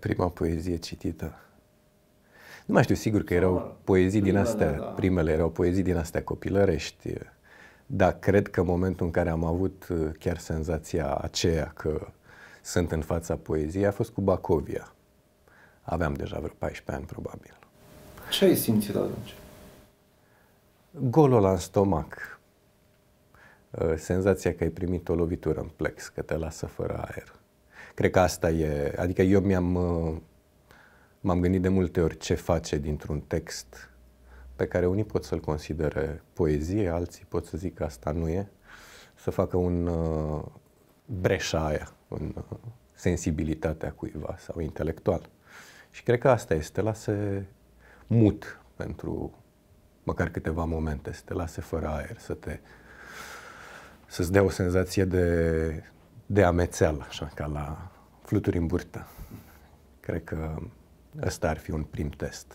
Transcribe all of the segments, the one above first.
prima poezie citită. Nu mai știu sigur că erau poezii din astea, da. primele erau poezii din astea copilărești, dar cred că momentul în care am avut uh, chiar senzația aceea că sunt în fața poeziei a fost cu Bacovia. Aveam deja vreo 14 ani, probabil. Ce ai simțit atunci? Golul la stomac. Uh, senzația că ai primit o lovitură în plex, că te lasă fără aer. Cred că asta e, adică eu mi-am, uh, m-am gândit de multe ori ce face dintr-un text pe care unii pot să-l considere poezie, alții pot să zic că asta nu e, să facă un uh, breșa aia în uh, sensibilitatea cuiva sau intelectual. Și cred că asta este, te lase mut pentru măcar câteva momente, să te lase fără aer, să te să-ți dea o senzație de de amețeală, așa, ca la fluturi în burtă. Cred că ăsta ar fi un prim test.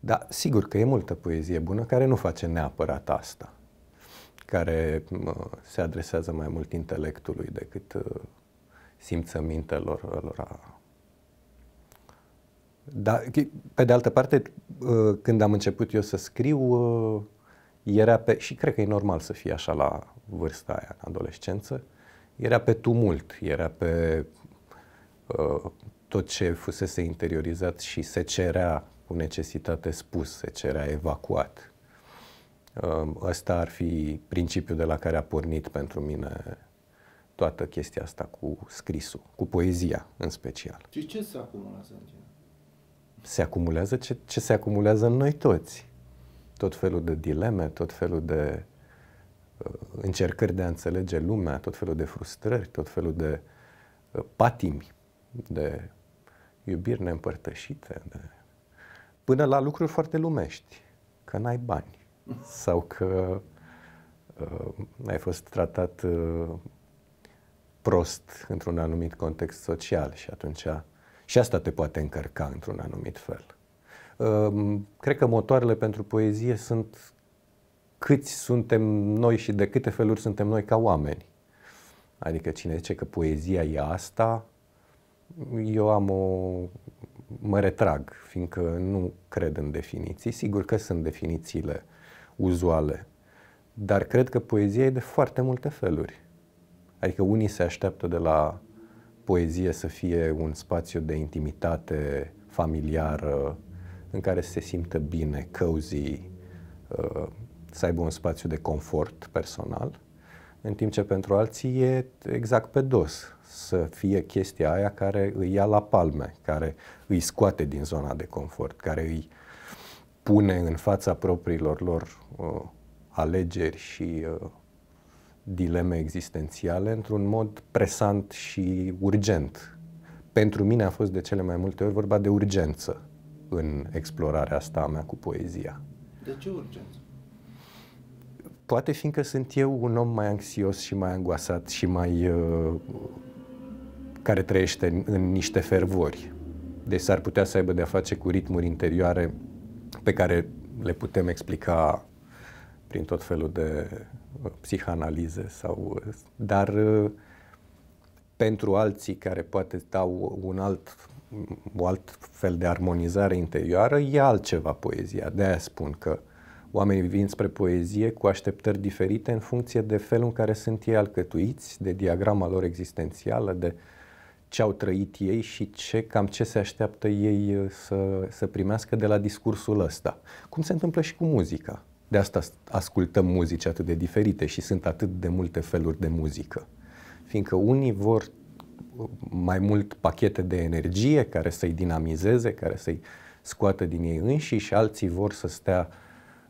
Dar sigur că e multă poezie bună care nu face neapărat asta, care se adresează mai mult intelectului decât uh, simțămintelor lor. Dar, pe de altă parte, uh, când am început eu să scriu, uh, era pe, și cred că e normal să fie așa la vârsta aia, în adolescență, era pe tumult, era pe uh, tot ce fusese interiorizat și se cerea cu necesitate spus, se cerea evacuat. Uh, ăsta ar fi principiul de la care a pornit pentru mine toată chestia asta cu scrisul, cu poezia în special. Și ce se acumulează în tine? Se acumulează ce, ce se acumulează în noi toți. Tot felul de dileme, tot felul de încercări de a înțelege lumea, tot felul de frustrări, tot felul de uh, patimi, de iubiri neîmpărtășite, de... până la lucruri foarte lumești, că n-ai bani sau că uh, ai fost tratat uh, prost într-un anumit context social și atunci și asta te poate încărca într-un anumit fel. Uh, cred că motoarele pentru poezie sunt câți suntem noi și de câte feluri suntem noi ca oameni. Adică cine zice că poezia e asta, eu am o... mă retrag, fiindcă nu cred în definiții. Sigur că sunt definițiile uzuale, dar cred că poezia e de foarte multe feluri. Adică unii se așteaptă de la poezie să fie un spațiu de intimitate familiară, în care se simtă bine, cozy, uh, să aibă un spațiu de confort personal, în timp ce pentru alții e exact pe dos, să fie chestia aia care îi ia la palme, care îi scoate din zona de confort, care îi pune în fața propriilor lor uh, alegeri și uh, dileme existențiale într-un mod presant și urgent. Pentru mine a fost de cele mai multe ori vorba de urgență în explorarea asta a mea cu poezia. De ce urgență? Poate fiindcă sunt eu un om mai anxios și mai angoasat și mai... Uh, care trăiește în, în niște fervori. Deci s-ar putea să aibă de-a face cu ritmuri interioare pe care le putem explica prin tot felul de uh, psihanalize sau... Uh, dar uh, pentru alții care poate dau un alt un alt fel de armonizare interioară, e altceva poezia. De aia spun că uh, Oamenii vin spre poezie cu așteptări diferite în funcție de felul în care sunt ei alcătuiți, de diagrama lor existențială, de ce au trăit ei și ce, cam ce se așteaptă ei uh, să, să primească de la discursul ăsta. Cum se întâmplă și cu muzica. De asta ascultăm muzici atât de diferite și sunt atât de multe feluri de muzică. Fiindcă unii vor uh, mai mult pachete de energie care să-i dinamizeze, care să-i scoată din ei înși și alții vor să stea uh,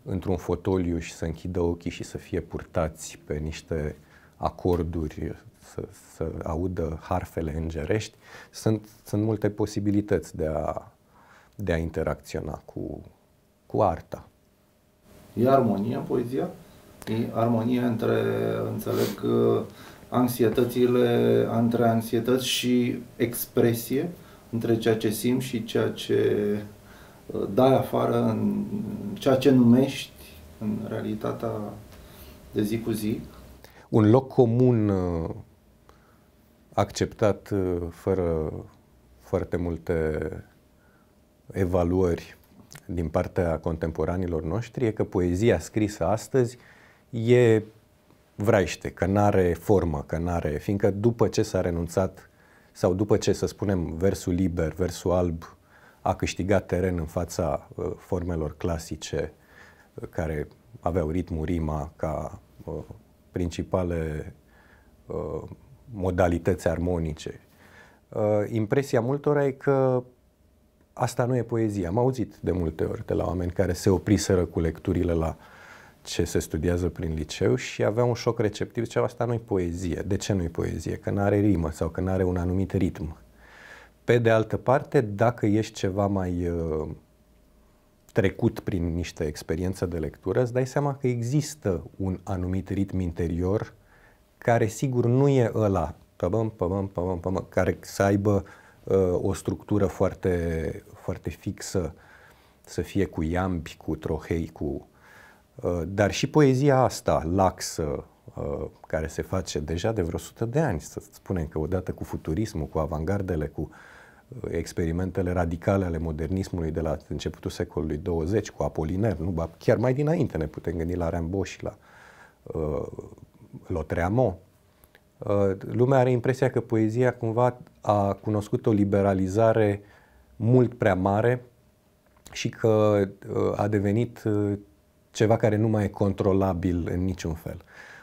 într-un fotoliu și să închidă ochii și să fie purtați pe niște acorduri, să, să audă harfele îngerești, sunt, sunt multe posibilități de a, de a interacționa cu, cu arta. E armonie poezia? E armonie între, înțeleg, anxietățile, între anxietăți și expresie, între ceea ce simt și ceea ce dai afară în ceea ce numești în realitatea de zi cu zi. Un loc comun uh, acceptat uh, fără foarte multe evaluări din partea contemporanilor noștri e că poezia scrisă astăzi e vraiște, că nu are formă, că nu are, fiindcă după ce s-a renunțat sau după ce, să spunem, versul liber, versul alb, a câștigat teren în fața uh, formelor clasice uh, care aveau ritmul rima ca uh, principale modalități armonice. Impresia multora e că asta nu e poezie. Am auzit de multe ori de la oameni care se opriseră cu lecturile la ce se studiază prin liceu și avea un șoc receptiv, ceva asta nu-i poezie. De ce nu-i poezie? Că nu are rimă sau că nu are un anumit ritm. Pe de altă parte, dacă ești ceva mai uh, trecut prin niște experiențe de lectură, îți dai seama că există un anumit ritm interior care sigur nu e ăla pă pămăm, pă pămăm, care să aibă uh, o structură foarte, foarte fixă, să fie cu iambi, cu trohei, cu... Uh, dar și poezia asta, laxă, uh, care se face deja de vreo 100 de ani, să spunem că odată cu futurismul, cu avangardele, cu uh, experimentele radicale ale modernismului de la începutul secolului 20 cu Apoliner, nu? chiar mai dinainte ne putem gândi la Rimbaud și la uh, Lotreamo. Uh, lumea are impresia că poezia cumva a cunoscut o liberalizare mult prea mare și că uh, a devenit uh, ceva care nu mai e controlabil în niciun fel.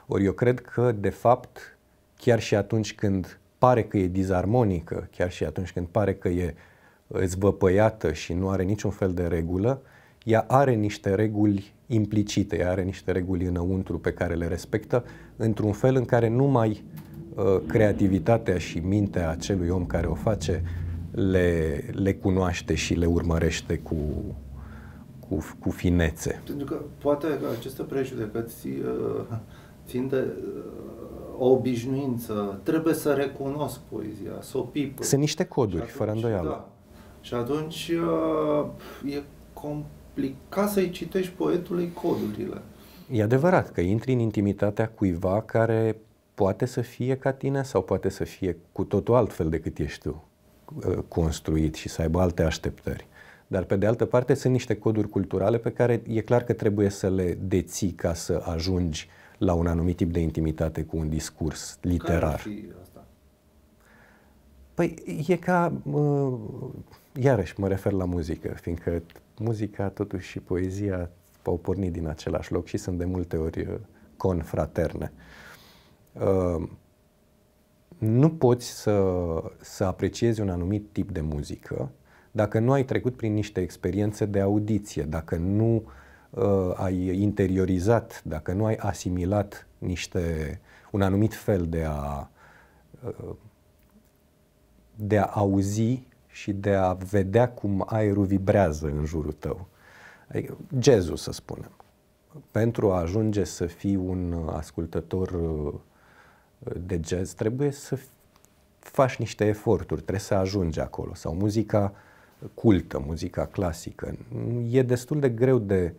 Ori eu cred că, de fapt, chiar și atunci când pare că e dizarmonică, chiar și atunci când pare că e zvăpăiată și nu are niciun fel de regulă, ea are niște reguli implicite, ea are niște reguli înăuntru pe care le respectă într-un fel în care numai uh, creativitatea și mintea acelui om care o face le, le cunoaște și le urmărește cu, cu, cu finețe. Pentru că poate că aceste prejudecăți uh, țin de uh, o obișnuință, trebuie să recunosc poezia, să o pipă. Sunt niște coduri, atunci, fără îndoială. Da. Și atunci uh, e complicat să-i citești poetului codurile. E adevărat că intri în intimitatea cuiva care poate să fie ca tine sau poate să fie cu totul altfel decât ești tu uh, construit și să aibă alte așteptări. Dar pe de altă parte sunt niște coduri culturale pe care e clar că trebuie să le deții ca să ajungi uh, la un anumit tip de intimitate cu un discurs literar. Care asta? Păi e ca, uh, iarăși mă refer la muzică, fiindcă muzica totuși și poezia au pornit din același loc și sunt de multe ori uh, confraterne. Uh, nu poți să, să apreciezi un anumit tip de muzică dacă nu ai trecut prin niște experiențe de audiție, dacă nu uh, Uh, ai interiorizat, dacă nu ai asimilat niște, un anumit fel de a, uh, de a auzi și de a vedea cum aerul vibrează în jurul tău. Adică, jazzul, să spunem. Pentru a ajunge să fii un ascultător uh, de jazz, trebuie să faci niște eforturi, trebuie să ajungi acolo. Sau muzica cultă, muzica clasică. E destul de greu de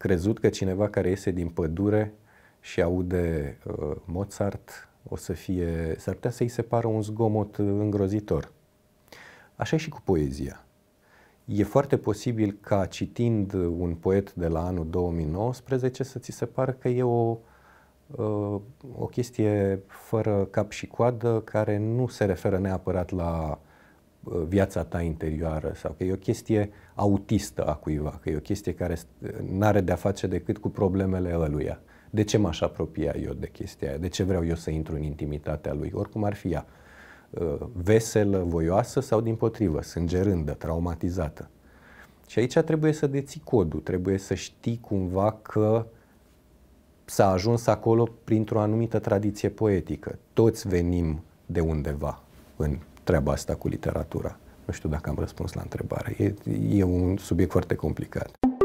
crezut că cineva care iese din pădure și aude uh, Mozart o să fie, s-ar putea să-i separă un zgomot uh, îngrozitor. Așa și cu poezia. E foarte posibil ca citind uh, un poet de la anul 2019 să ți se pară că e o, uh, o chestie fără cap și coadă care nu se referă neapărat la Uh, viața ta interioară sau că e o chestie autistă a cuiva, că e o chestie care uh, nu are de-a face decât cu problemele ăluia. De ce m-aș apropia eu de chestia aia? De ce vreau eu să intru în intimitatea lui? Oricum ar fi ea. Uh, veselă, voioasă sau din potrivă, sângerândă, traumatizată. Și aici trebuie să deții codul, trebuie să știi cumva că s-a ajuns acolo printr-o anumită tradiție poetică. Toți venim de undeva în treaba asta cu literatura. Nu știu dacă am răspuns la întrebare. E, e un subiect foarte complicat.